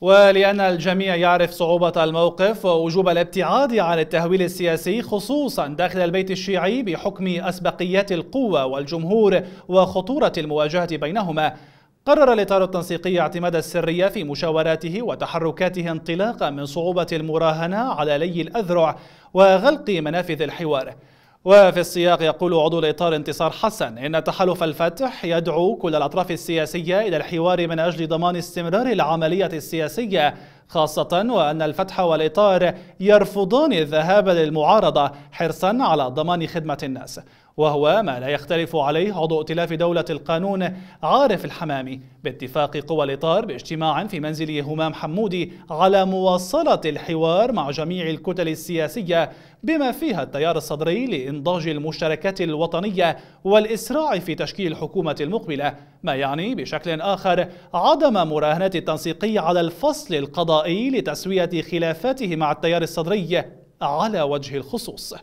ولأن الجميع يعرف صعوبة الموقف ووجوب الابتعاد عن التهويل السياسي خصوصا داخل البيت الشيعي بحكم أسبقيات القوة والجمهور وخطورة المواجهة بينهما قرر الإطار التنسيقي اعتماد السرية في مشاوراته وتحركاته انطلاقا من صعوبة المراهنة على لي الأذرع وغلق منافذ الحوار وفي السياق يقول عضو الإطار انتصار حسن إن تحالف الفتح يدعو كل الأطراف السياسية إلى الحوار من أجل ضمان استمرار العملية السياسية خاصة وأن الفتح والإطار يرفضان الذهاب للمعارضة حرصا على ضمان خدمة الناس وهو ما لا يختلف عليه عضو ائتلاف دولة القانون عارف الحمامي باتفاق قوى الإطار باجتماع في منزل همام حمودي على مواصلة الحوار مع جميع الكتل السياسية بما فيها التيار الصدري لإنضاج المشتركات الوطنية والإسراع في تشكيل الحكومة المقبلة ما يعني بشكل آخر عدم مراهنة التنسيقي على الفصل القضائي لتسوية خلافاته مع التيار الصدري على وجه الخصوص